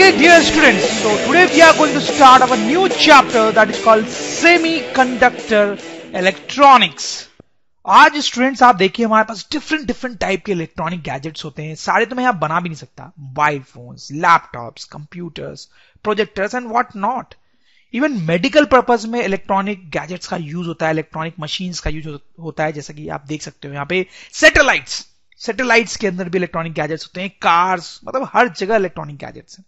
Okay, dear students, so today we are going to start our new chapter that is called Semiconductor Electronics. आज students आप देखिए हमारे पास different different type के electronic gadgets होते हैं सारे तो मैं यहां बना भी नहीं सकता mobile phones laptops computers projectors and what not even medical purpose में इलेक्ट्रॉनिक गैजेट्स का यूज होता है इलेक्ट्रॉनिक मशीन्स का यूज होता है जैसा कि आप देख सकते हो यहाँ पे सेटेलाइट्स सेटेलाइट्स के अंदर भी इलेक्ट्रॉनिक गैजेट्स होते हैं कार्स मतलब हर जगह इलेक्ट्रॉनिक गैजेट्स हैं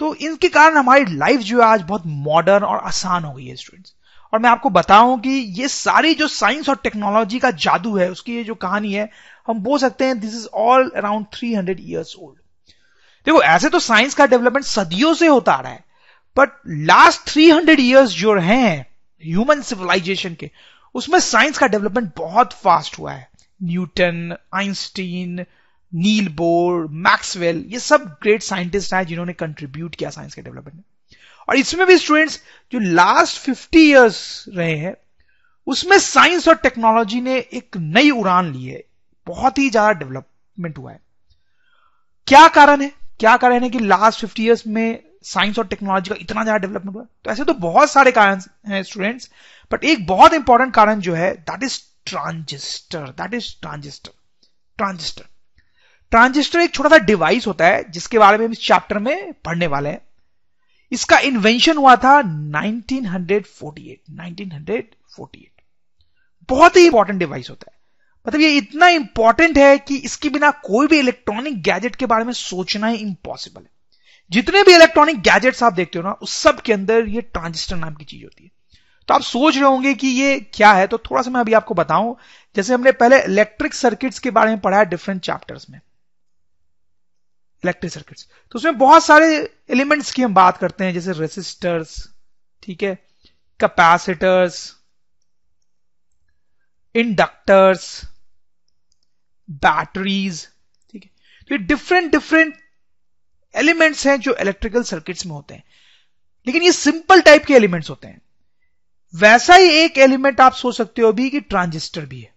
तो इनके कारण हमारी लाइफ जो है आज बहुत मॉडर्न और आसान हो गई है स्टूडेंट्स और मैं आपको बताऊं कि ये सारी जो साइंस और टेक्नोलॉजी का जादू है उसकी ये जो कहानी है हम बोल सकते हैं this is all around 300 hundred years old देखो ऐसे तो साइंस का डेवलपमेंट सदियों से होता आ रहा है बट लास्ट 300 हंड्रेड ईयर्स जो हैं ह्यूमन सिविलाइजेशन के उसमें साइंस का डेवलपमेंट बहुत फास्ट हुआ है Newton Einstein Niels Bohr Maxwell ये सब ग्रेट साइंटिस्ट हैं जिन्होंने कंट्रीब्यूट किया साइंस के डेवलपमेंट में और इसमें भी स्टूडेंट्स जो लास्ट 50 इयर्स रहे हैं उसमें साइंस और टेक्नोलॉजी ने एक नई उड़ान ली है बहुत ही ज्यादा डेवलपमेंट हुआ है क्या कारण है क्या कारण है कि लास्ट फिफ्टी ईयर्स में साइंस और टेक्नोलॉजी का इतना ज्यादा डेवलपमेंट हुआ तो ऐसे तो बहुत सारे कारण हैं स्टूडेंट्स बट एक बहुत इंपॉर्टेंट कारण जो है that is transistor that is transistor transistor transistor एक छोटा सा डिवाइस होता है जिसके बारे में हम इस चैप्टर में पढ़ने वाले हैं इसका इन्वेंशन हुआ था 1948 1948 बहुत ही इंपॉर्टेंट डिवाइस होता है मतलब ये इतना इंपॉर्टेंट है कि इसके बिना कोई भी इलेक्ट्रॉनिक गैजेट के बारे में सोचना ही इंपॉसिबल है जितने भी इलेक्ट्रॉनिक गैजेट्स आप देखते हो ना उस सब के अंदर ये ट्रांजिस्टर नाम की चीज होती है तो आप सोच रहे होंगे कि ये क्या है तो थोड़ा सा मैं अभी आपको बताऊं जैसे हमने पहले इलेक्ट्रिक सर्किट्स के बारे में पढ़ा है डिफरेंट चैप्टर्स में इलेक्ट्रिक सर्किट्स तो उसमें बहुत सारे एलिमेंट्स की हम बात करते हैं जैसे रेसिस्टर्स ठीक है कैपेसिटर्स इंडक्टर्स बैटरीज ठीक है तो ये डिफरेंट डिफरेंट एलिमेंट्स हैं जो इलेक्ट्रिकल सर्किट्स में होते हैं लेकिन ये सिंपल टाइप के एलिमेंट्स होते हैं वैसा ही एक एलिमेंट आप सोच सकते हो भी कि ट्रांजिस्टर भी है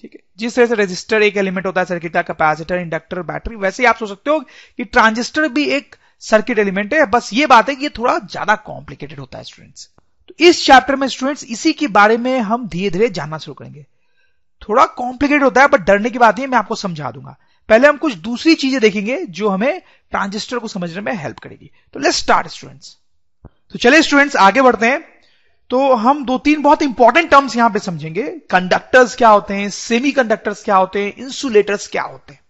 ठीक है जिस तरह से रेजिस्टर एक एलिमेंट होता है सर्किट का कैपेसिटर इंडक्टर बैटरी वैसे ही आप सोच सकते हो कि ट्रांजिस्टर भी एक सर्किट एलिमेंट है बस ये बात है कि ये थोड़ा ज्यादा कॉम्प्लिकेटेड होता है स्टूडेंट्स तो इस चैप्टर में स्टूडेंट्स इसी के बारे में हम धीरे धीरे जानना शुरू करेंगे थोड़ा कॉम्प्लिकेटेड होता है बट डरने की बात नहीं मैं आपको समझा दूंगा पहले हम कुछ दूसरी चीजें देखेंगे जो हमें ट्रांजिस्टर को समझने में हेल्प करेगी तो लेट्स स्टार्ट स्टूडेंट्स तो चले स्टूडेंट्स आगे बढ़ते हैं तो हम दो तीन बहुत इंपॉर्टेंट टर्म्स यहां पे समझेंगे कंडक्टर्स क्या होते हैं सेमी कंडक्टर्स क्या होते हैं इंसुलेटर्स क्या होते हैं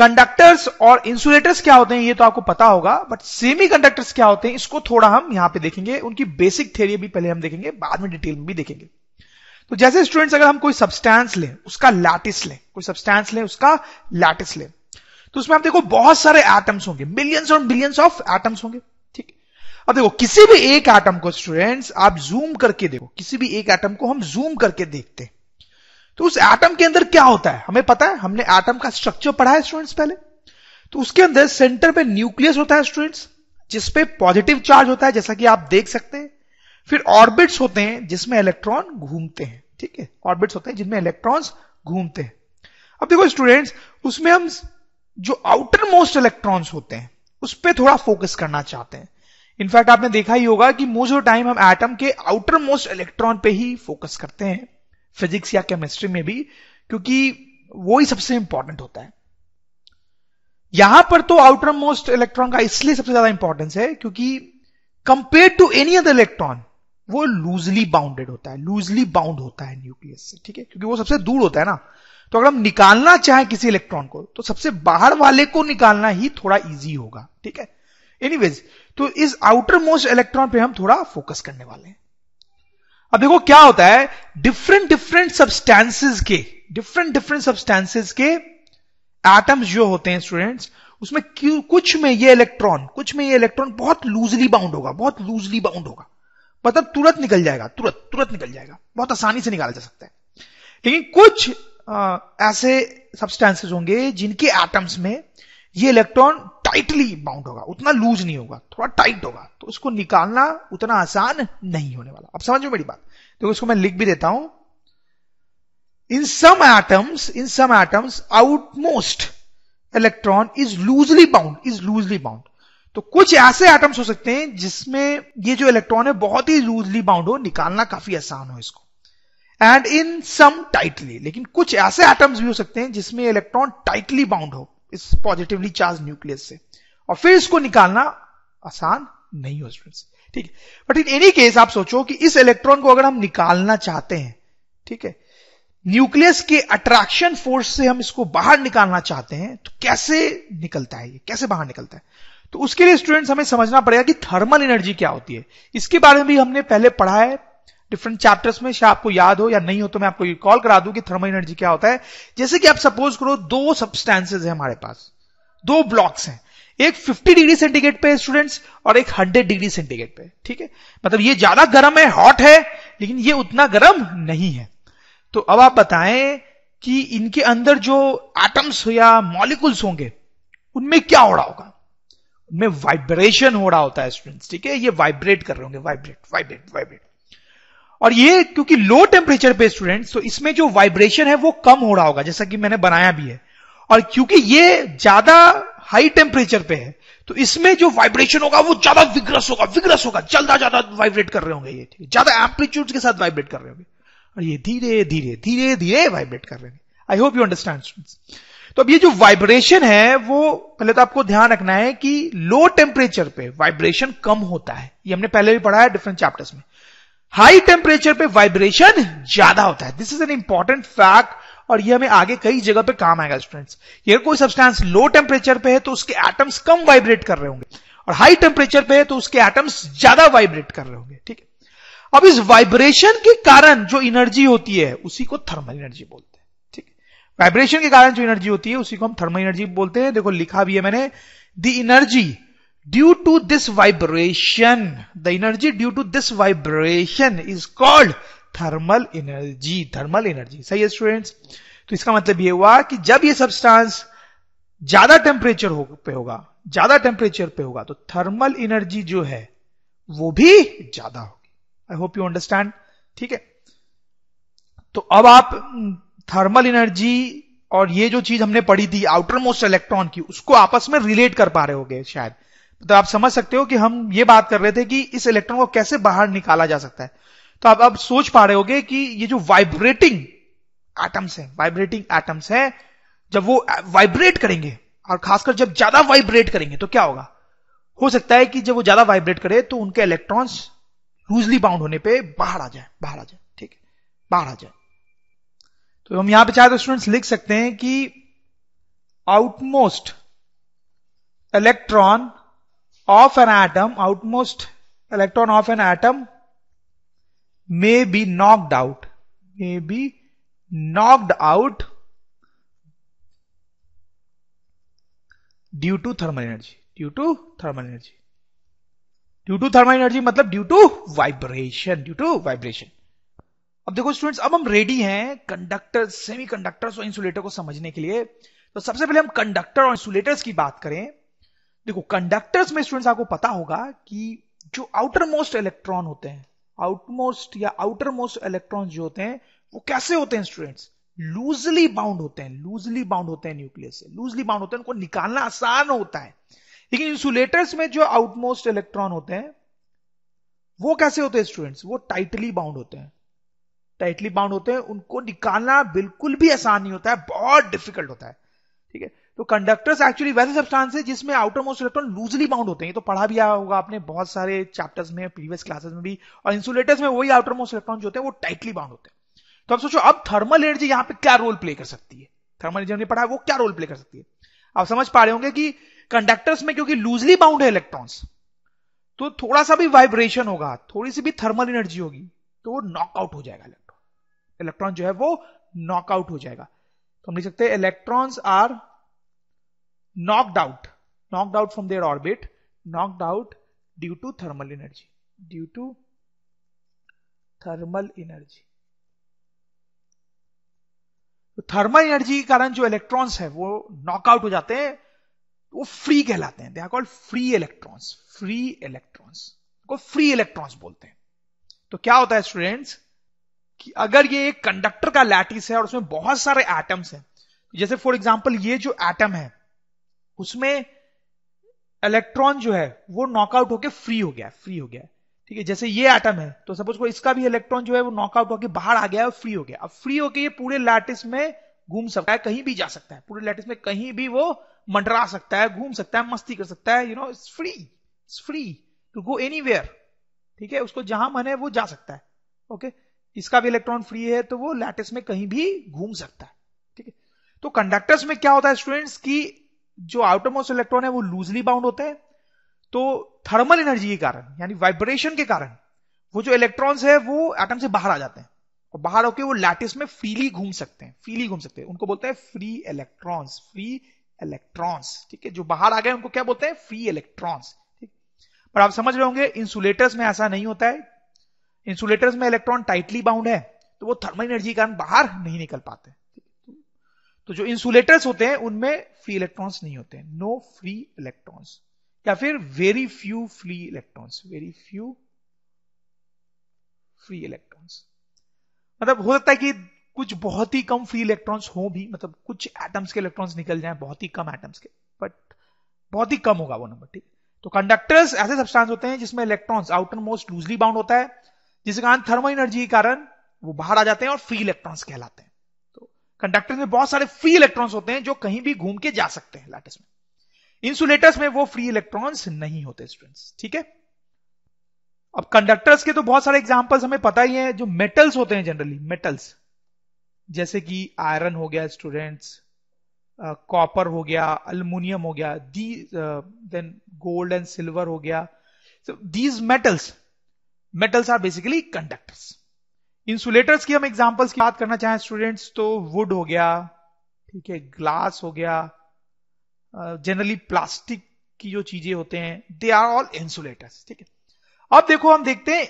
कंडक्टर्स और इंसुलेटर्स क्या होते हैं ये तो आपको पता होगा बट सेमी कंडक्टर्स क्या होते हैं इसको थोड़ा हम यहां पे देखेंगे उनकी बेसिक थ्योरी भी पहले हम देखेंगे बाद में डिटेल में भी देखेंगे तो जैसे स्टूडेंट्स अगर हम कोई सब्सटैंस लें उसका लैटिस लें कोई सब्सटैंस लें उसका लैटिस लें तो उसमें आप देखो बहुत सारे एटम्स होंगे मिलियंस और बिलियंस ऑफ एटम्स होंगे अब देखो किसी भी एक एटम को स्टूडेंट्स आप जूम करके देखो किसी भी एक एटम को हम जूम करके देखते तो उस एटम के अंदर क्या होता है हमें पता है हमने एटम का स्ट्रक्चर पढ़ा है स्टूडेंट्स पहले तो उसके अंदर सेंटर पे न्यूक्लियस होता है स्टूडेंट्स जिसपे पॉजिटिव चार्ज होता है जैसा कि आप देख सकते हैं फिर ऑर्बिट्स होते हैं जिसमें इलेक्ट्रॉन घूमते हैं ठीक है ऑर्बिट्स होते हैं जिनमें इलेक्ट्रॉन्स घूमते हैं अब देखो स्टूडेंट्स उसमें हम जो आउटर मोस्ट इलेक्ट्रॉन्स होते हैं उस पर थोड़ा फोकस करना चाहते हैं इनफैक्ट आपने देखा ही होगा कि मोस्ट ऑफ टाइम हम एटम के आउटर मोस्ट इलेक्ट्रॉन पे ही फोकस करते हैं फिजिक्स या केमिस्ट्री में भी क्योंकि वो ही सबसे इंपॉर्टेंट होता है यहां पर तो आउटर मोस्ट इलेक्ट्रॉन का इसलिए सबसे ज्यादा इंपॉर्टेंस है क्योंकि compare to any other electron वो लूजली बाउंडेड होता है लूजली बाउंड होता है न्यूक्लियस से ठीक है क्योंकि वो सबसे दूर होता है ना तो अगर हम निकालना चाहें किसी इलेक्ट्रॉन को तो सबसे बाहर वाले को निकालना ही थोड़ा इजी होगा ठीक है एनीवेज तो इस आउटर मोस्ट इलेक्ट्रॉन पे हम थोड़ा फोकस करने वाले हैं अब देखो क्या होता है डिफरेंट डिफरेंट सब्सटेंसेस के डिफरेंट डिफरेंट सब्सटेंसेस के एटम्स जो होते हैं स्टूडेंट्स उसमें कुछ में ये इलेक्ट्रॉन कुछ में ये इलेक्ट्रॉन बहुत लूजली बाउंड होगा बहुत लूजली बाउंड होगा मतलब तुरंत निकल जाएगा तुरंत तुरंत निकल जाएगा बहुत आसानी से निकाला जा सकता है लेकिन कुछ आ, ऐसे सब्सटेंसेस होंगे जिनके एटम्स में ये इलेक्ट्रॉन टाइटली बाउंड होगा उतना लूज नहीं होगा थोड़ा टाइट होगा तो उसको निकालना उतना आसान नहीं होने वाला अब समझो मेरी बात देखो तो उसको मैं लिख भी देता हूं in some atoms in some atoms outmost electron is loosely bound is loosely bound तो कुछ ऐसे एटम्स हो सकते हैं जिसमें ये जो इलेक्ट्रॉन है बहुत ही लूजली बाउंड हो निकालना काफी आसान हो इसको एंड इन सम टाइटली लेकिन कुछ ऐसे एटम्स भी हो सकते हैं जिसमें इलेक्ट्रॉन टाइटली बाउंड हो इस पॉजिटिवली चार्ज न्यूक्लियस से और फिर इसको निकालना आसान नहीं हो स्टूडेंट्स ठीक है बट इन एनी केस आप सोचो कि इस इलेक्ट्रॉन को अगर हम निकालना चाहते हैं ठीक है न्यूक्लियस के अट्रैक्शन फोर्स से हम इसको बाहर निकालना चाहते हैं तो कैसे निकलता है ये कैसे बाहर निकलता है तो उसके लिए स्टूडेंट्स हमें समझना पड़ेगा कि थर्मल एनर्जी क्या होती है इसके बारे में भी हमने पहले पढ़ा है डिफरेंट चैप्टर्स में शायद आपको याद हो या नहीं हो तो मैं आपको कॉल करा दूं कि थर्मल एनर्जी क्या होता है जैसे कि आप सपोज करो दो सब्सटेंसेज है हमारे पास दो ब्लॉक्स हैं एक 50 डिग्री सेंटीग्रेड पे स्टूडेंट्स और एक 100 डिग्री सेंटीग्रेड पे ठीक है मतलब ये ज्यादा गर्म है हॉट है लेकिन ये उतना गर्म नहीं है तो अब आप बताएं कि इनके अंदर जो एटम्स या मॉलिकुल्स होंगे उनमें क्या हो रहा होगा उनमें वाइब्रेशन हो रहा होता है स्टूडेंट्स ठीक है ये वाइब्रेट कर रहे होंगे वाइब्रेट वाइब्रेट वाइब्रेट और ये क्योंकि लो टेम्परेचर पे स्टूडेंट तो इसमें जो वाइब्रेशन है वो कम हो रहा होगा जैसा कि मैंने बनाया भी है और क्योंकि ये ज्यादा हाई टेम्परेचर पे है तो इसमें जो वाइब्रेशन होगा वो ज्यादा विग्रस होगा विग्रस होगा ज्यादा ज्यादा वाइब्रेट कर रहे होंगे ये ठीक है ज्यादा एम्पलीट्यूड के साथ वाइब्रेट कर रहे होंगे और ये धीरे धीरे धीरे धीरे वाइब्रेट कर रहे हैं I hope you understand students तो अब ये जो वाइब्रेशन है वो पहले तो आपको ध्यान रखना है कि लो टेम्परेचर पे वाइब्रेशन कम होता है ये हमने पहले भी पढ़ा है डिफरेंट चैप्टर्स में हाई टेम्परेचर पे वाइब्रेशन ज्यादा होता है this is an important fact और ये हमें आगे कई जगह पे काम आएगा स्टूडेंट्स ये कोई सब्सटेंस लो टेम्परेचर पे है तो उसके एटम्स कम वाइब्रेट कर रहे होंगे और हाई टेम्परेचर पे है तो उसके एटम्स ज्यादा वाइब्रेट कर रहे होंगे ठीक है अब इस वाइब्रेशन के कारण जो एनर्जी होती है उसी को थर्मल एनर्जी बोलते हैं ठीक वाइब्रेशन के कारण जो एनर्जी होती है उसी को हम थर्मल एनर्जी बोलते हैं देखो लिखा भी है मैंने the energy due to this vibration the energy due to this vibration is called thermal energy thermal energy सही है स्टूडेंट्स तो इसका मतलब यह हुआ कि जब यह सब्सटेंस ज्यादा टेम्परेचर हो, पे होगा ज्यादा टेम्परेचर पे होगा तो थर्मल एनर्जी जो है वो भी ज्यादा होगी आई होप यू अंडरस्टैंड ठीक है तो अब आप थर्मल एनर्जी और ये जो चीज हमने पढ़ी थी आउटर मोस्ट इलेक्ट्रॉन की उसको आपस में रिलेट कर पा रहे होगे शायद तो आप समझ सकते हो कि हम ये बात कर रहे थे कि इस इलेक्ट्रॉन को कैसे बाहर निकाला जा सकता है तो आप अब सोच पा रहे होगे कि ये जो वाइब्रेटिंग एटम्स हैं वाइब्रेटिंग एटम्स हैं जब वो वाइब्रेट करेंगे और खासकर जब ज्यादा वाइब्रेट करेंगे तो क्या होगा हो सकता है कि जब वो ज्यादा वाइब्रेट करे तो उनके इलेक्ट्रॉन्स लूजली बाउंड होने पे बाहर आ जाए बाहर आ जाए ठीक है बाहर आ जाए तो हम यहां पे चाहे तो स्टूडेंट्स लिख सकते हैं कि outmost electron of an atom, outmost electron of an atom may be knocked out, may be knocked out due to thermal energy due to thermal energy due to thermal energy मतलब due to vibration due to vibration अब देखो students अब हम ready हैं conductor semiconductors और insulator को समझने के लिए तो सबसे पहले हम कंडक्टर और इंसुलेटर्स की बात करें देखो कंडक्टर्स में स्टूडेंट्स आपको पता होगा कि जो आउटर मोस्ट इलेक्ट्रॉन होते हैं आउटमोस्ट या आउटर मोस्ट इलेक्ट्रॉन जो होते हैं वो कैसे होते हैं स्टूडेंट्स लूजली बाउंड होते हैं लूजली बाउंड होते हैं न्यूक्लियस से लूजली बाउंड होते हैं उनको निकालना आसान होता है लेकिन इंसुलेटर्स में जो आउटमोस्ट इलेक्ट्रॉन होते हैं वो कैसे होते हैं स्टूडेंट्स वो टाइटली बाउंड होते हैं टाइटली बाउंड होते हैं उनको निकालना बिल्कुल भी आसान नहीं होता है बहुत डिफिकल्ट होता है ठीक है तो कंडक्टर्स एक्चुअली वैसे सब्सटेंस है जिसमें outer most electron loosely bound होते हैं तो पढ़ा भी आया होगा आपने बहुत सारे चैप्टर्स में प्रीवियस क्लासेस में भी और इंसुलेटर्स में वही आउटर मोस्ट इलेक्ट्रॉन जो होते हैं वो टाइटली बाउंड होते हैं तो आप सोचो अब थर्मल एनर्जी यहाँ पे क्या रोल प्ले कर सकती है थर्मल एनर्जी हमने पढ़ा वो क्या रोल प्ले कर सकती है आप समझ पा रहे होंगे कि कंडक्टर्स में क्योंकि लूजली बाउंड है इलेक्ट्रॉन्स तो थोड़ा सा भी वाइब्रेशन होगा थोड़ी सी भी थर्मल एनर्जी होगी तो वो नॉकआउट हो जाएगा इलेक्ट्रॉन इलेक्ट्रॉन जो है वो नॉकआउट हो जाएगा तो हम लिख सकते हैं electrons are knocked out, knocked out from their orbit, knocked out due to thermal energy, due to thermal energy. तो थर्मल एनर्जी के कारण जो इलेक्ट्रॉन्स है वो नॉकआउट हो जाते हैं वो फ्री कहलाते हैं they are called free electrons free electrons को फ्री इलेक्ट्रॉन्स बोलते हैं तो क्या होता है स्टूडेंट्स कि अगर ये एक कंडक्टर का लैटिस है और उसमें बहुत सारे एटम्स हैं जैसे फॉर एग्जाम्पल ये जो एटम है उसमें इलेक्ट्रॉन जो है वो नॉकआउट होके फ्री हो गया फ्री हो गया ठीक है जैसे ये एटम है तो सपोज को इसका भी इलेक्ट्रॉन जो है वो नॉकआउट होकर बाहर आ गया और फ्री हो गया अब फ्री होके ये पूरे लैटिस में घूम सकता है कहीं भी जा सकता है पूरे लैटिस में कहीं भी वो मंडरा सकता है घूम सकता है मस्ती कर सकता है you know it's free it's free to go any ठीक है उसको जहां मन है वो जा सकता है ओके इसका भी इलेक्ट्रॉन फ्री है तो वो लैटिस में कहीं भी घूम सकता है ठीक है तो कंडक्टर्स में क्या होता है स्टूडेंट्स की जो मोस्ट इलेक्ट्रॉन है वो लूजली बाउंड होते हैं तो थर्मल एनर्जी के कारण यानी वाइब्रेशन के कारण वो जो इलेक्ट्रॉन्स है वो एटम से बाहर आ जाते हैं और बाहर होके वो लैटिस में फ्रीली घूम सकते हैं फ्रीली घूम सकते हैं उनको बोलते हैं फ्री इलेक्ट्रॉन्स फ्री इलेक्ट्रॉन्स ठीक है जो बाहर आ गए उनको क्या बोलते हैं फ्री इलेक्ट्रॉन्स ठीक पर आप समझ रहे होंगे इंसुलेटर्स में ऐसा नहीं होता है इंसुलेटर्स में इलेक्ट्रॉन टाइटली बाउंड है तो वो थर्मल एनर्जी के कारण बाहर नहीं निकल पाते तो जो इंसुलेटर्स होते हैं उनमें फ्री इलेक्ट्रॉन्स नहीं होते हैं नो फ्री इलेक्ट्रॉन्स या फिर very few free electrons very few free electrons मतलब हो सकता है कि कुछ बहुत ही कम फ्री इलेक्ट्रॉन्स हो भी मतलब कुछ एटम्स के इलेक्ट्रॉन्स निकल जाए बहुत ही कम एटम्स के बट बहुत ही कम होगा वो नंबर ठीक तो कंडक्टर्स ऐसे सब्सटेंस होते हैं जिसमें electrons outer most loosely bound होता है जिसके कारण थर्मल एनर्जी के कारण वो बाहर आ जाते हैं और फ्री इलेक्ट्रॉन्स कहलाते हैं कंडक्टर में बहुत सारे फ्री इलेक्ट्रॉन्स होते हैं जो कहीं भी घूम के जा सकते हैं लैटिस में इंसुलेटर्स में वो फ्री इलेक्ट्रॉन्स नहीं होते स्टूडेंट्स ठीक है अब कंडक्टर्स के तो बहुत सारे एग्जाम्पल्स हमें पता ही है जो मेटल्स होते हैं जनरली मेटल्स जैसे कि आयरन हो गया स्टूडेंट्स कॉपर हो गया अल्मोनियम हो गया the then gold and silver हो गया these metals metals are basically conductors insulators की हम एग्जांपल्स की बात करना चाहें स्टूडेंट्स तो वुड हो गया ठीक है ग्लास हो गया जनरली प्लास्टिक की जो चीजें होते हैं दे आर ऑल इंसुलेटर्स ठीक है अब देखो हम देखते हैं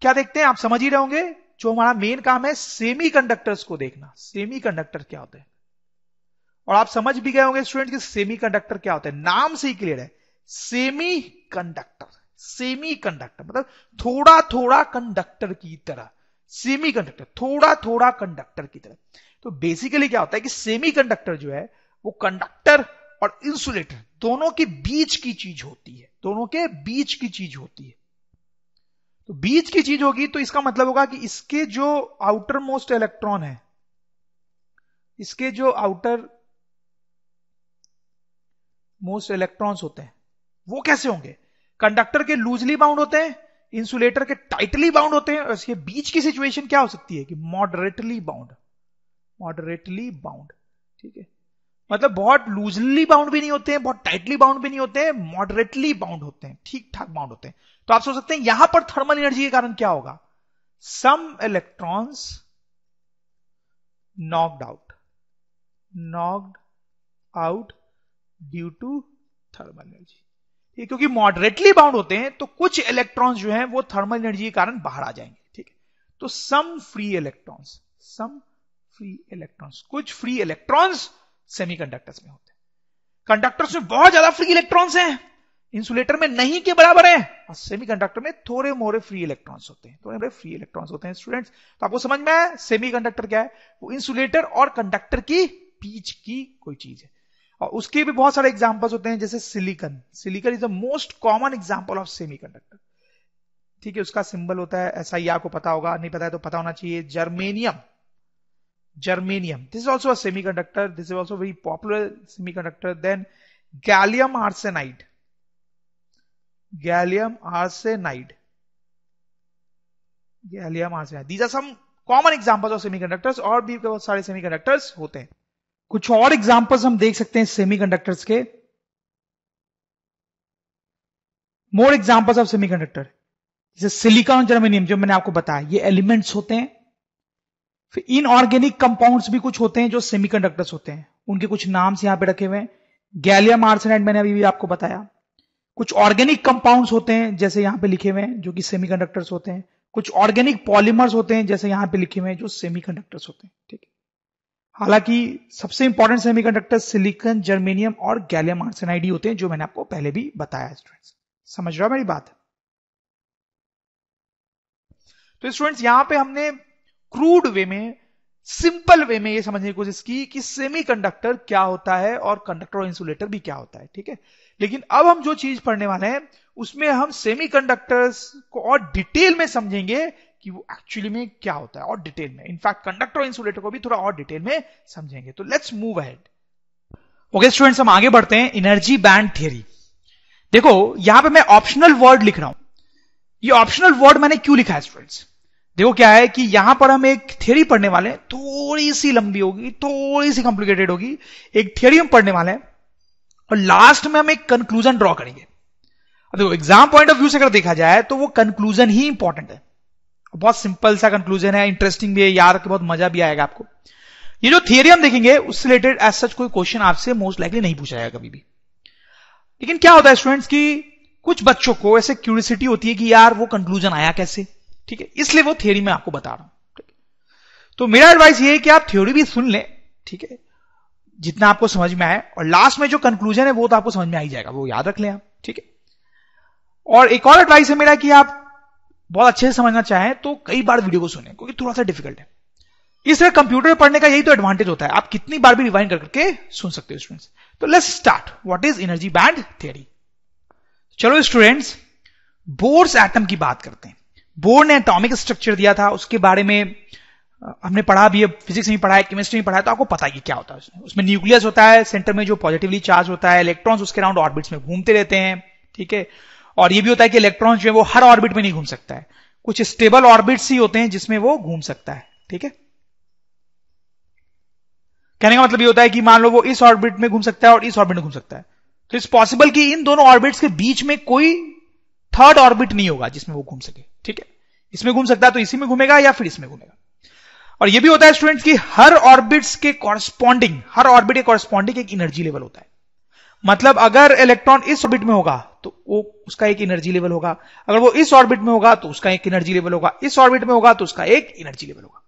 क्या देखते हैं आप समझ ही रहे होंगे जो हमारा मेन काम है सेमी को देखना सेमी क्या होते हैं और आप समझ भी गए होंगे स्टूडेंट कि सेमी क्या होते हैं नाम से ही क्लियर है सेमी कंडक्टर सेमी कंडक्टर मतलब थोड़ा थोड़ा कंडक्टर की तरह सेमी कंडक्टर थोड़ा थोड़ा कंडक्टर की तरह तो बेसिकली क्या होता है कि सेमी कंडक्टर जो है वो कंडक्टर और इंसुलेटर दोनों के बीच की चीज होती है दोनों के बीच की चीज होती है तो बीच की चीज होगी तो इसका मतलब होगा कि इसके जो आउटर मोस्ट इलेक्ट्रॉन है इसके जो आउटर मोस्ट इलेक्ट्रॉन्स होते हैं वो कैसे होंगे कंडक्टर के लूजली बाउंड होते हैं इंसुलेटर के टाइटली बाउंड होते हैं और इसके बीच की सिचुएशन क्या हो सकती है कि मॉडरेटली बाउंड मॉडरेटली बाउंड ठीक है मतलब बहुत लूजली बाउंड भी नहीं होते हैं बहुत टाइटली बाउंड भी नहीं होते हैं मॉडरेटली बाउंड होते हैं ठीक ठाक बाउंड होते हैं तो आप सोच सकते हैं यहां पर थर्मल एनर्जी के कारण क्या होगा some electrons knocked out knocked out due to thermal energy ठीक क्योंकि मॉडरेटली बाउंड होते हैं तो कुछ इलेक्ट्रॉन्स जो हैं वो थर्मल एनर्जी के कारण बाहर आ जाएंगे ठीक है तो some free electrons some free electrons कुछ फ्री इलेक्ट्रॉन्स सेमीकंडक्टर्स में होते हैं कंडक्टर्स में बहुत ज्यादा फ्री इलेक्ट्रॉन्स हैं इंसुलेटर में नहीं के बराबर है और सेमीकंडक्टर में थोड़े मोरे फ्री इलेक्ट्रॉन्स होते हैं थोड़े मोरे फ्री इलेक्ट्रॉन्स होते हैं स्टूडेंट्स तो आपको समझ में आया सेमीकंडक्टर क्या है वो इंसुलेटर और कंडक्टर की बीच की कोई चीज है और उसके भी बहुत सारे एग्जाम्पल्स होते हैं जैसे silicon silicon is the most common example of semi ठीक है उसका सिंबल होता है ऐसा ही e आपको पता होगा नहीं पता है तो पता होना चाहिए germanium germanium this is also a semiconductor this is also very popular semiconductor then gallium arsenide gallium arsenide gallium arsenide these are some common example of semiconductors और भी बहुत सारे सेमी कंडक्टर्स होते हैं कुछ और examples हम देख सकते हैं सेमीकंडक्टर्स के मोर एग्जांपल्स ऑफ सेमीकंडक्टर जैसे सिलिकॉन जर्मेनियम जो मैंने आपको बताया ये एलिमेंट्स होते हैं फिर इनऑर्गेनिक कंपाउंड्स भी कुछ होते हैं जो सेमीकंडक्टर्स होते हैं उनके कुछ नाम्स यहां पे रखे हुए हैं गैलियम आर्सेनाइड मैंने अभी भी आपको बताया कुछ ऑर्गेनिक कंपाउंड्स होते हैं जैसे यहां पे लिखे हुए हैं जो कि सेमीकंडक्टर्स होते हैं कुछ ऑर्गेनिक पॉलीमर्स होते हैं जैसे यहां पे लिखे हुए हैं जो सेमीकंडक्टर्स होते हैं ठीक है हालांकि सबसे इंपॉर्टेंट सेमीकंडक्टर सिलिकॉन जर्मेनियम और गैलियम आर्सेनाइड होते हैं जो मैंने आपको पहले भी बताया स्टूडेंट्स समझ रहा मेरी बात तो स्टूडेंट्स यहां पे हमने क्रूड वे में सिंपल वे में ये समझने की कोशिश की कि सेमीकंडक्टर क्या होता है और कंडक्टर और इंसुलेटर भी क्या होता है ठीक है लेकिन अब हम जो चीज पढ़ने वाले हैं उसमें हम सेमीकंडक्टर्स को और डिटेल में समझेंगे कि वो एक्चुअली में क्या होता है और डिटेल में इनफैक्ट कंडक्टर और इंसुलेटर को भी थोड़ा और डिटेल में समझेंगे तो let's move ahead okay students हम आगे बढ़ते हैं एनर्जी बैंड थियरी देखो यहां पे मैं ऑप्शनल वर्ड लिख रहा हूं ये ऑप्शनल वर्ड मैंने क्यों लिखा है स्टूडेंट्स देखो क्या है कि यहां पर हम एक थियरी पढ़ने वाले हैं थोड़ी सी लंबी होगी थोड़ी सी कॉम्प्लिकेटेड होगी एक थियरी हम पढ़ने वाले हैं और लास्ट में हम एक कंक्लूजन ड्रॉ करेंगे अब देखो एग्जाम पॉइंट ऑफ व्यू से अगर देखा जाए तो वो कंक्लूजन ही इंपॉर्टेंट है बहुत सिंपल सा कंक्लूजन है इंटरेस्टिंग भी है यार के बहुत मजा भी आएगा आपको ये जो थियरी हम देखेंगे उससे रिलेटेड एज सच कोई क्वेश्चन आपसे मोस्ट लाइकली नहीं पूछा जाएगा कभी भी लेकिन क्या होता है स्टूडेंट्स की कुछ बच्चों को ऐसे क्यूरियसिटी होती है कि यार वो कंक्लूजन आया कैसे ठीक है इसलिए वो थियोरी में आपको बता रहा हूं तो मेरा एडवाइस ये है कि आप थ्योरी भी सुन लें ठीक है जितना आपको समझ में आए और लास्ट में जो कंक्लूजन है वो तो आपको समझ में आ ही जाएगा वो याद रख लें आप ठीक है और एक और एडवाइस है मेरा कि आप बहुत अच्छे से समझना चाहें तो कई बार वीडियो को सुने क्योंकि थोड़ा सा डिफिकल्ट है इस कंप्यूटर पढ़ने का यही तो एडवांटेज होता है आप कितनी बार भी रिवाइंड करके सुन सकते हो स्टूडेंट्स तो let's start what is energy band theory चलो स्टूडेंट्स बोर्स एटम की बात करते हैं बोर ने एटॉमिक स्ट्रक्चर दिया था उसके बारे में हमने पढ़ा भी है फिजिक्स में पढ़ा है केमिस्ट्री में पढ़ा है तो आपको पता है क्या होता है उसमें उसमें न्यूक्लियस होता है सेंटर में जो पॉजिटिवली चार्ज होता है इलेक्ट्रॉन्स उसके अराउंड ऑर्बिट्स में घूमते रहते हैं ठीक है और ये भी होता है कि इलेक्ट्रॉन जो है वो हर ऑर्बिट में नहीं घूम सकता है कुछ स्टेबल ऑर्बिट्स ही होते हैं जिसमें वो घूम सकता है ठीक है कहने का मतलब ये होता है कि मान लो वो इस ऑर्बिट में घूम सकता है और इस ऑर्बिट में घूम सकता है तो इट्स पॉसिबल कि इन दोनों ऑर्बिट्स के बीच में कोई थर्ड ऑर्बिट नहीं होगा जिसमें वो घूम सके ठीक है इसमें घूम सकता है तो इसी में घूमेगा या फिर इसमें घूमेगा और ये भी होता है स्टूडेंट्स की हर ऑर्बिट्स के कॉरस्पॉन्डिंग हर ऑर्बिट के कॉरस्पॉन्डिंग एक एनर्जी लेवल होता है मतलब अगर इलेक्ट्रॉन इस ऑर्बिट में होगा तो वो उसका एक एनर्जी लेवल होगा अगर वो इस ऑर्बिट में होगा तो उसका एक एनर्जी लेवल होगा इस ऑर्बिट में होगा तो उसका एक एनर्जी लेवल होगा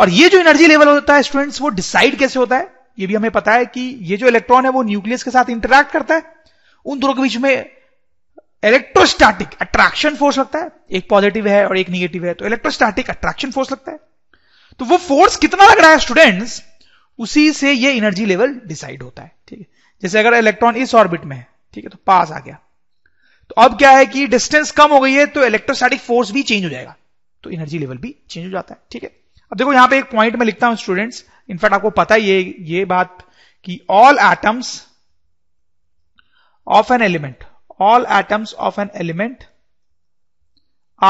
और ये जो एनर्जी लेवल होता है स्टूडेंट्स वो डिसाइड कैसे होता है ये भी हमें पता है कि ये जो इलेक्ट्रॉन है वो न्यूक्लियस के साथ इंटरेक्ट करता है उन दोनों के बीच में इलेक्ट्रोस्टैटिक अट्रैक्शन फोर्स लगता है एक पॉजिटिव है और एक निगेटिव है तो इलेक्ट्रोस्टैटिक अट्रैक्शन फोर्स लगता है तो वो फोर्स कितना लग रहा है स्टूडेंट्स उसी से ये एनर्जी लेवल डिसाइड होता है ठीक है जैसे अगर इलेक्ट्रॉन इस ऑर्बिट में है ठीक है तो पास आ गया तो अब क्या है कि डिस्टेंस कम हो गई है तो इलेक्ट्रोस्टैटिक फोर्स भी चेंज हो जाएगा तो एनर्जी लेवल भी चेंज हो जाता है ठीक है अब देखो यहां पे एक पॉइंट में लिखता हूं स्टूडेंट्स इनफैक्ट आपको पता ही है ये बात कि all atoms of an element all atoms of an element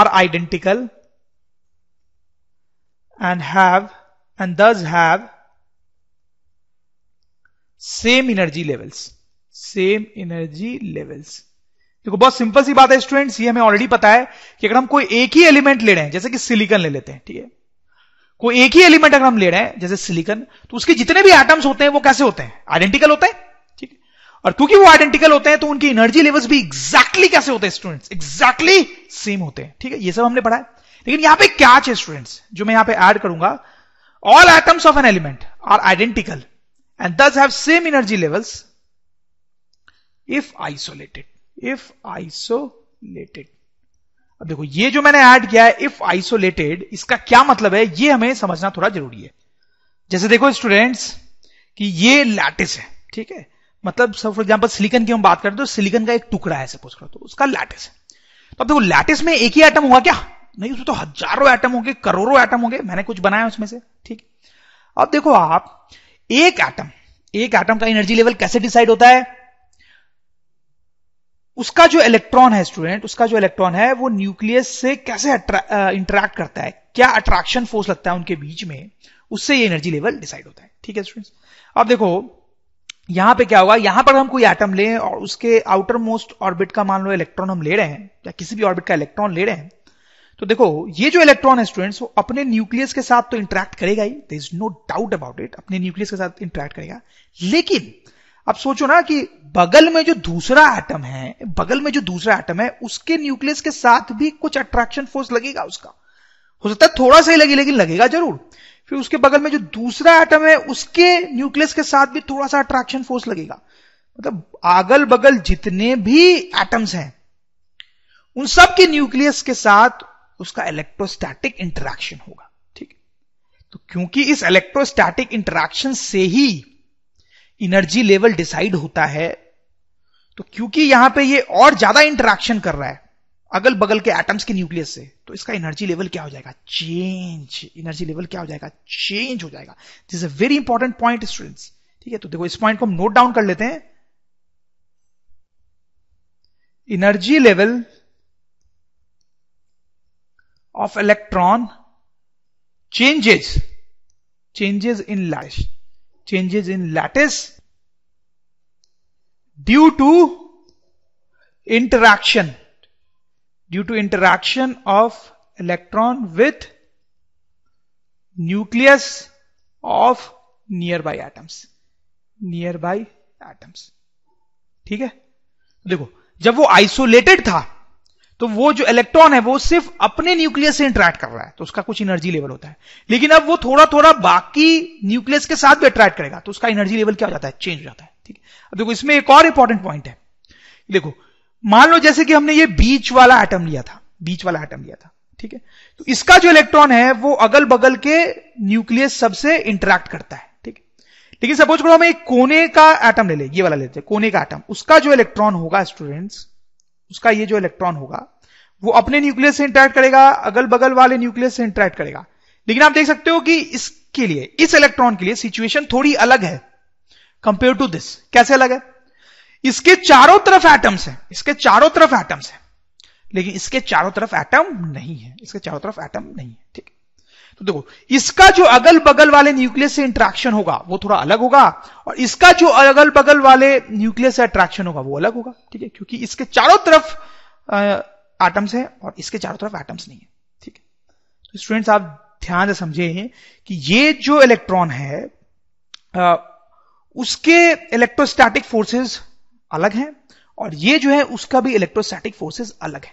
are identical and have and thus have same energy levels same energy levels देखो बहुत सिंपल सी बात है स्टूडेंट्स ये हमें ऑलरेडी पता है कि अगर हम कोई एक ही एलिमेंट ले रहे हैं जैसे कि सिलिकन ले लेते हैं ठीक है कोई एक ही एलिमेंट अगर हम ले रहे हैं जैसे सिलिकन तो उसके जितने भी एटम्स होते हैं वो कैसे होते हैं आइडेंटिकल होते हैं ठीक है और क्योंकि वो आइडेंटिकल होते हैं तो उनकी एनर्जी लेवल्स भी एग्जैक्टली exactly कैसे होते हैं स्टूडेंट्स एग्जैक्टली सेम होते हैं ठीक है ये सब हमने पढ़ा है लेकिन यहां पे क्या है स्टूडेंट्स जो मैं यहां पे ऐड करूंगा all atoms of an element are identical and thus have same energy levels if isolated if isolated अब देखो ये जो मैंने ऐड किया है इफ आइसोलेटेड इसका क्या मतलब है ये हमें समझना थोड़ा जरूरी है जैसे देखो स्टूडेंट्स कि ये लैटिस है ठीक है मतलब सब फॉर एग्जांपल सिलिकन की हम बात करें तो सिलिकन का एक टुकड़ा है सपोज करो तो उसका लैटिस है तो अब देखो लैटिस में एक ही एटम हुआ क्या नहीं उसमें तो हजारों एटम होंगे करोड़ों एटम होंगे मैंने कुछ बनाया उसमें से ठीक अब देखो आप एक एटम एक एटम का एनर्जी लेवल कैसे डिसाइड होता है उसका जो इलेक्ट्रॉन है स्टूडेंट उसका जो इलेक्ट्रॉन है वो न्यूक्लियस से कैसे इंटरेक्ट करता है क्या अट्रैक्शन फोर्स लगता है उनके बीच में उससे ये एनर्जी लेवल डिसाइड होता है ठीक है स्टूडेंट्स अब देखो यहां पे क्या होगा यहां पर हम कोई एटम लें और उसके आउटर मोस्ट ऑर्बिट का मान लो इलेक्ट्रॉन हम ले रहे हैं या किसी भी ऑर्बिट का इलेक्ट्रॉन ले रहे हैं तो देखो ये जो इलेक्ट्रॉन है स्टूडेंट्स वो अपने न्यूक्लियस के साथ तो इंटरेक्ट करेगा ही is no doubt about it अपने न्यूक्लियस के साथ इंटरेक्ट करेगा लेकिन अब सोचो ना कि बगल में जो दूसरा एटम है बगल में जो दूसरा एटम है उसके न्यूक्लियस के साथ भी कुछ अट्रैक्शन फोर्स लगेगा उसका हो सकता है थोड़ा सा ही लगे लेकिन लगेगा जरूर फिर उसके बगल में जो दूसरा एटम है उसके न्यूक्लियस के साथ भी थोड़ा सा अट्रैक्शन फोर्स लगेगा मतलब अगल बगल जितने भी एटम्स हैं उन सब के न्यूक्लियस के साथ उसका इलेक्ट्रोस्टैटिक इंटरेक्शन होगा ठीक है तो क्योंकि इस इलेक्ट्रोस्टैटिक इंटरेक्शन से ही एनर्जी लेवल डिसाइड होता है तो क्योंकि यहां पे ये और ज्यादा इंटरेक्शन कर रहा है अगल बगल के एटम्स के न्यूक्लियस से तो इसका एनर्जी लेवल क्या हो जाएगा चेंज एनर्जी लेवल क्या हो जाएगा चेंज हो जाएगा this a very important point students ठीक है तो देखो इस पॉइंट को हम नोट डाउन कर लेते हैं energy level of electron changes changes in lattice changes in lattice due to interaction due to interaction of electron with nucleus of nearby atoms nearby atoms ठीक है देखो जब वो आइसोलेटेड था तो वो जो इलेक्ट्रॉन है वो सिर्फ अपने न्यूक्लियस से इंटरेक्ट कर रहा है तो उसका कुछ एनर्जी लेवल होता है लेकिन अब वो थोड़ा थोड़ा बाकी न्यूक्लियस के साथ भी अट्रैक्ट करेगा तो उसका एनर्जी लेवल क्या हो जाता है चेंज हो जाता है ठीक है अब देखो इसमें एक और इंपॉर्टेंट पॉइंट है देखो मान लो जैसे कि हमने ये बीच वाला एटम लिया था बीच वाला एटम लिया था ठीक है तो इसका जो इलेक्ट्रॉन है वो अगल बगल के न्यूक्लियस सबसे इंटरेक्ट करता है ठीक है लेकिन सपोज करो हम एक कोने का एटम ले ले ये वाला लेते हैं कोने का एटम उसका जो इलेक्ट्रॉन होगा स्टूडेंट्स उसका ये जो इलेक्ट्रॉन होगा वो अपने न्यूक्लियस से इंटरेक्ट करेगा अगल बगल वाले न्यूक्लियस से इंटरेक्ट करेगा लेकिन आप देख सकते हो कि इसके लिए इस इलेक्ट्रॉन के लिए सिचुएशन थोड़ी अलग है कंपेयर टू दिस कैसे अलग है इसके चारों तरफ एटम्स हैं इसके चारों तरफ एटम्स हैं लेकिन इसके चारों तरफ एटम नहीं है इसके चारों तरफ एटम नहीं है ठीक तो देखो इसका जो अगल बगल वाले न्यूक्लियस से इंट्रैक्शन होगा वो थोड़ा अलग होगा और इसका जो अगल बगल वाले न्यूक्लियस से अट्रैक्शन होगा वो अलग होगा ठीक है क्योंकि इसके चारों तरफ एटम्स है और इसके चारों तरफ एटम्स नहीं है ठीक है तो स्टूडेंट्स आप ध्यान से समझे कि ये जो इलेक्ट्रॉन है आ, उसके इलेक्ट्रोस्टैटिक फोर्सेस अलग हैं और ये जो है उसका भी इलेक्ट्रोस्टैटिक फोर्सेस अलग है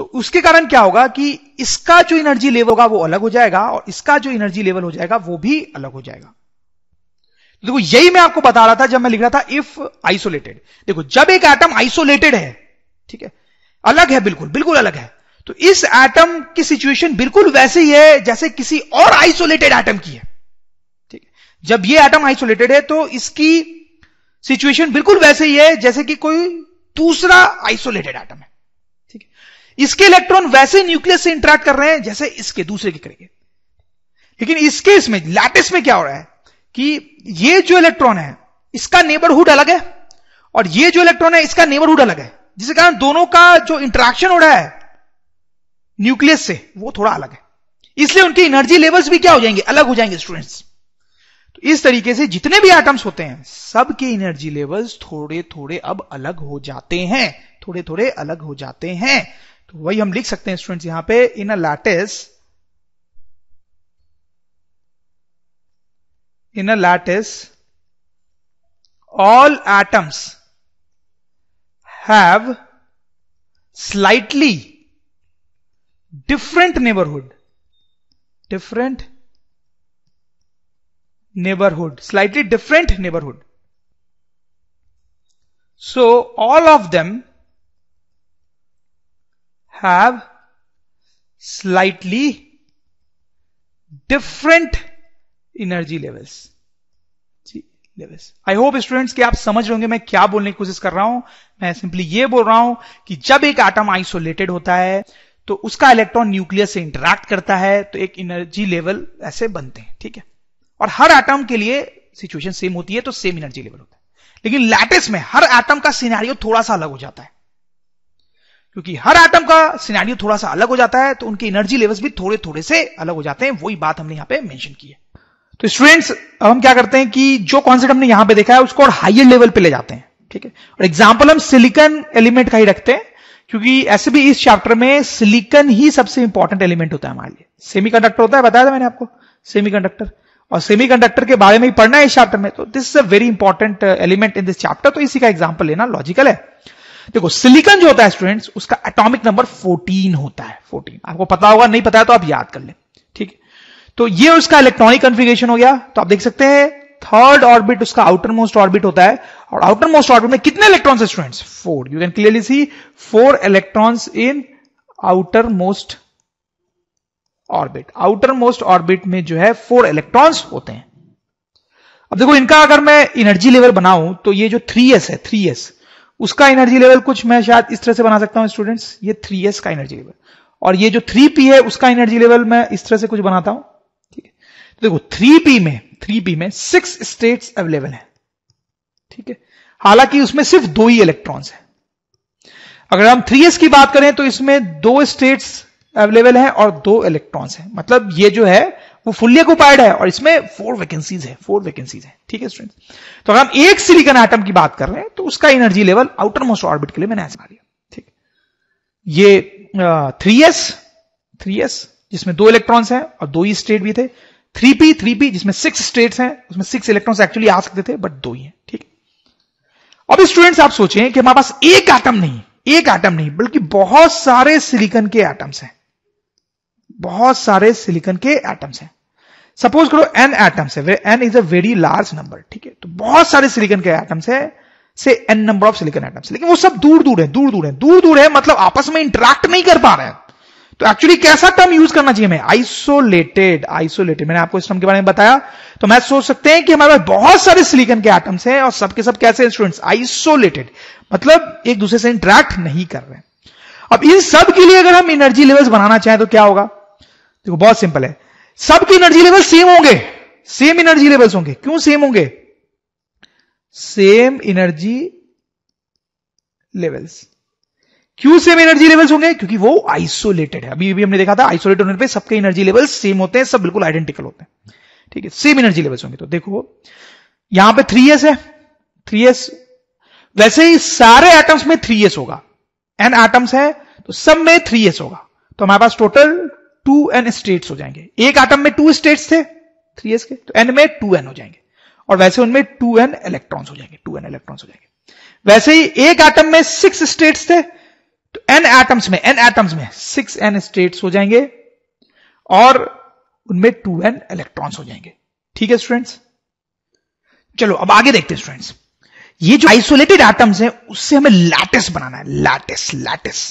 तो उसके कारण क्या होगा कि इसका जो एनर्जी लेवल होगा वो अलग हो जाएगा और इसका जो एनर्जी लेवल हो जाएगा वो भी अलग हो जाएगा तो देखो यही मैं आपको बता रहा था जब मैं लिख रहा था इफ आइसोलेटेड देखो जब एक एटम आइसोलेटेड है ठीक है अलग है बिल्कुल बिल्कुल अलग है तो इस एटम की सिचुएशन बिल्कुल वैसे ही है जैसे किसी और आइसोलेटेड एटम की है ठीक है जब ये एटम आइसोलेटेड है तो इसकी सिचुएशन बिल्कुल वैसे ही है जैसे कि कोई दूसरा आइसोलेटेड एटम है ठीक है इसके इलेक्ट्रॉन वैसे न्यूक्लियस से इंटरेक्ट कर रहे हैं जैसे इसके दूसरे के करेंगे लेकिन इस केस में लैटिस में क्या हो रहा है कि ये जो इलेक्ट्रॉन है इसका नेबरहुड अलग है और ये जो इलेक्ट्रॉन है इसका नेबरहुड अलग है जिसके कारण दोनों का जो इंट्रैक्शन हो रहा है न्यूक्लियस से वो थोड़ा अलग है इसलिए उनकी एनर्जी लेवल्स भी क्या हो जाएंगे अलग हो जाएंगे स्टूडेंट्स तो इस तरीके से जितने भी एटम्स होते हैं सबके एनर्जी लेवल्स थोड़े थोड़े अब अलग हो जाते हैं थोड़े थोड़े अलग हो जाते हैं तो वही हम लिख सकते हैं स्टूडेंट्स यहां पे in a lattice in a lattice all atoms have slightly different neighbourhood different neighbourhood slightly different neighbourhood so all of them have slightly different energy levels जी लेवल्स आई होप स्टूडेंट्स कि आप समझ रहे होंगे मैं क्या बोलने की कोशिश कर रहा हूं मैं सिंपली ये बोल रहा हूं कि जब एक आटम आइसोलेटेड होता है तो उसका इलेक्ट्रॉन न्यूक्लियस से इंटरैक्ट करता है तो एक एनर्जी लेवल ऐसे बनते हैं ठीक है और हर आटम के लिए सिचुएशन सेम होती है तो सेम एनर्जी लेवल होता है लेकिन लैटिस में हर एटम का सिनेरियो थोड़ा सा अलग हो जाता है क्योंकि हर आइटम का सिनेरियो थोड़ा सा अलग हो जाता है तो उनके एनर्जी लेवल्स भी थोड़े थोड़े से अलग हो जाते हैं वही बात हमने यहां पे मेंशन की है तो स्टूडेंट्स अब हम क्या करते हैं कि जो कॉन्सेप्ट हमने यहां पे देखा है उसको और हाइयर लेवल पे ले जाते हैं ठीक है और एग्जाम्पल हम सिलिकन एलिमेंट का ही रखते हैं क्योंकि ऐसे भी इस चैप्टर में सिलिकन ही सबसे इंपॉर्टेंट एलिमेंट होता है हमारे लिए सेमी होता है बताया था मैंने आपको सेमी और सेमी के बारे में ही पढ़ना है इस चैप्टर में तो this is a very important element in this chapter तो इसी का एग्जाम्पल लेना लॉजिकल है देखो सिलिकॉन जो होता है स्टूडेंट्स उसका एटॉमिक नंबर 14 होता है 14 आपको पता होगा नहीं पता है तो आप याद कर ले ठीक तो ये उसका इलेक्ट्रॉनिक कॉन्फ़िगरेशन हो गया तो आप देख सकते हैं थर्ड ऑर्बिट उसका आउटर मोस्ट ऑर्बिट होता है और आउटर मोस्ट ऑर्बिट में कितने electron students four you can clearly see four electrons in outer most orbit outer most orbit में जो है फोर इलेक्ट्रॉन्स होते हैं अब देखो इनका अगर मैं एनर्जी लेवल बनाऊं तो ये जो 3s है 3s उसका एनर्जी लेवल कुछ मैं शायद इस तरह से बना सकता हूं स्टूडेंट्स ये थ्री एस का एनर्जी लेवल और ये जो थ्री पी है उसका एनर्जी लेवल मैं इस तरह से कुछ बनाता हूं ठीक है तो देखो थ्री पी में थ्री पी में सिक्स स्टेट्स अवेलेबल है ठीक है हालांकि उसमें सिर्फ दो ही इलेक्ट्रॉन्स हैं अगर हम थ्री एस की बात करें तो इसमें दो स्टेट्स अवेलेबल है और दो इलेक्ट्रॉन्स हैं मतलब ये जो है वो फुल्ली अकुपायड है और इसमें फोर वैकेंसीज है फोर वैकेंसीज है ठीक है स्टूडेंट्स तो अगर हम एक सिलिकन आइटम की बात कर रहे हैं तो उसका energy level outer most orbit के लिए मैंने ऐसा लिया ठीक ये थ्री एस थ्री एस जिसमें दो इलेक्ट्रॉन्स हैं और दो ही e स्टेट भी थे थ्री पी थ्री पी जिसमें सिक्स स्टेट्स हैं उसमें सिक्स इलेक्ट्रॉन्स एक्चुअली आ सकते थे बट दो ही हैं ठीक अब स्टूडेंट्स आप सोचें कि हमारे पास एक आइटम नहीं एक आइटम नहीं बल्कि बहुत सारे सिलिकन के एटम्स हैं बहुत सारे सिलिकन के एटम्स हैं सपोज करो एन एटम्स है N is a very large number ठीक है तो बहुत सारे सिलिकन के एटम्स है से N number of silicon atoms लेकिन वो सब दूर दूर है दूर दूर है दूर दूर है मतलब आपस में इंटरेक्ट नहीं कर पा रहे हैं तो एक्चुअली कैसा टर्म यूज करना चाहिए मैं आइसोलेटेड आइसोलेटेड मैंने आपको इस टर्म के बारे में बताया तो मैं सोच सकते हैं कि हमारे पास बहुत सारे सिलिकन के एटम्स हैं और सबके सब कैसे स्टूडेंट्स आइसोलेटेड मतलब एक दूसरे से इंटरेक्ट नहीं कर रहे हैं अब इन सब के लिए अगर हम एनर्जी लेवल्स बनाना चाहें तो क्या होगा देखो बहुत सिंपल है सबके एनर्जी लेवल सेम होंगे सेम एनर्जी लेवल्स होंगे क्यों सेम होंगे सेम एनर्जी लेवल्स क्यों सेम एनर्जी लेवल्स होंगे क्योंकि वो आइसोलेटेड है अभी भी हमने देखा था आइसोलेटेड होने पे सबके एनर्जी लेवल्स सेम होते हैं सब बिल्कुल आइडेंटिकल होते हैं ठीक है सेम एनर्जी लेवल्स होंगे तो देखो यहां पे थ्री एस है थ्री एस वैसे ही सारे एटम्स में थ्री एस होगा एन एटम्स है तो सब में थ्री एस होगा तो हमारे पास टोटल टू एन स्टेट्स हो जाएंगे एक आटम में टू स्टेट्स थे थ्री एस के तो एन में टू एन हो जाएंगे और वैसे उनमें टू एन इलेक्ट्रॉन हो जाएंगे टू एन इलेक्ट्रॉन हो जाएंगे वैसे ही एक आटम में सिक्स स्टेट्स थे तो एन एटम्स में एन एटम्स में सिक्स एन स्टेट्स हो जाएंगे और उनमें टू एन इलेक्ट्रॉन हो जाएंगे ठीक है स्टूडेंट्स चलो अब आगे देखते हैं स्टूडेंट्स ये जो आइसोलेटेड एटम्स हैं उससे हमें लैटिस बनाना है लैटिस लैटिस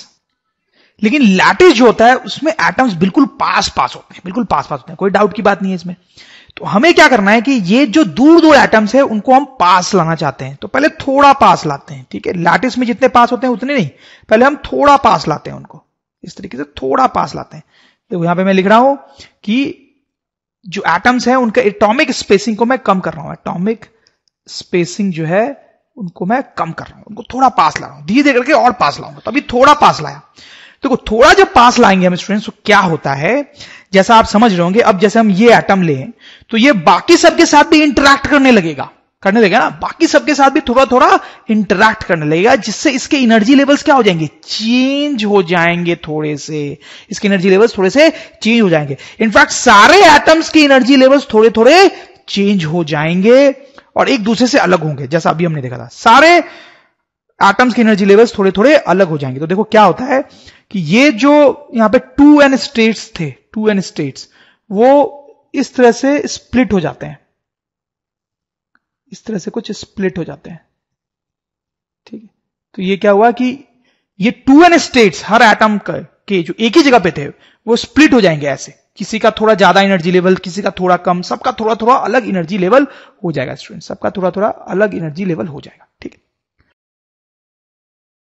लेकिन लैटिस जो होता है उसमें एटम्स बिल्कुल पास पास होते हैं बिल्कुल पास पास होते हैं कोई डाउट की बात नहीं है इसमें तो हमें क्या करना है कि ये जो दूर दूर एटम्स है उनको हम पास लाना चाहते हैं तो पहले थोड़ा पास लाते हैं ठीक है लैटिस में जितने पास होते हैं उतने नहीं पहले हम थोड़ा पास लाते हैं उनको इस तरीके से थोड़ा पास लाते हैं देखो यहां पर मैं लिख रहा हूं कि जो एटम्स हैं उनका एटॉमिक स्पेसिंग को मैं कम कर रहा हूं एटॉमिक स्पेसिंग जो है उनको मैं कम कर रहा हूं उनको थोड़ा पास ला रहा हूं धीरे धीरे करके और पास लाऊंगा तो अभी थोड़ा पास लाया देखो तो थोड़ा जब पास लाएंगे हम स्टूडेंट्स तो क्या होता है जैसा आप समझ रहे होंगे अब जैसे हम ये एटम ले तो ये बाकी सबके साथ भी इंटरेक्ट करने लगेगा करने लगेगा ना बाकी सबके साथ भी थोड़ा थोड़ा इंटरेक्ट करने लगेगा जिससे इसके एनर्जी लेवल्स क्या हो जाएंगे चेंज हो जाएंगे थोड़े से इसके एनर्जी लेवल्स थोड़े से चेंज हो जाएंगे इनफैक्ट सारे एटम्स के एनर्जी लेवल्स थोड़े थोड़े चेंज हो जाएंगे और एक दूसरे से अलग होंगे जैसा अभी हमने देखा था सारे एटम्स के एनर्जी लेवल्स थोड़े थोड़े अलग हो जाएंगे तो देखो क्या होता है कि ये जो यहां पे टू एन स्टेट्स थे टू एन स्टेट्स वो इस तरह से स्प्लिट हो जाते हैं इस तरह से कुछ स्प्लिट हो जाते हैं ठीक है तो ये क्या हुआ कि ये टू एन स्टेट्स हर एटम के जो एक ही जगह पे थे वो स्प्लिट हो जाएंगे ऐसे किसी का थोड़ा ज्यादा एनर्जी लेवल किसी का थोड़ा कम सबका थोड़ा थोड़ा अलग एनर्जी लेवल हो जाएगा स्टूडेंट सबका थोड़ा थोड़ा अलग एनर्जी लेवल हो जाएगा ठीक है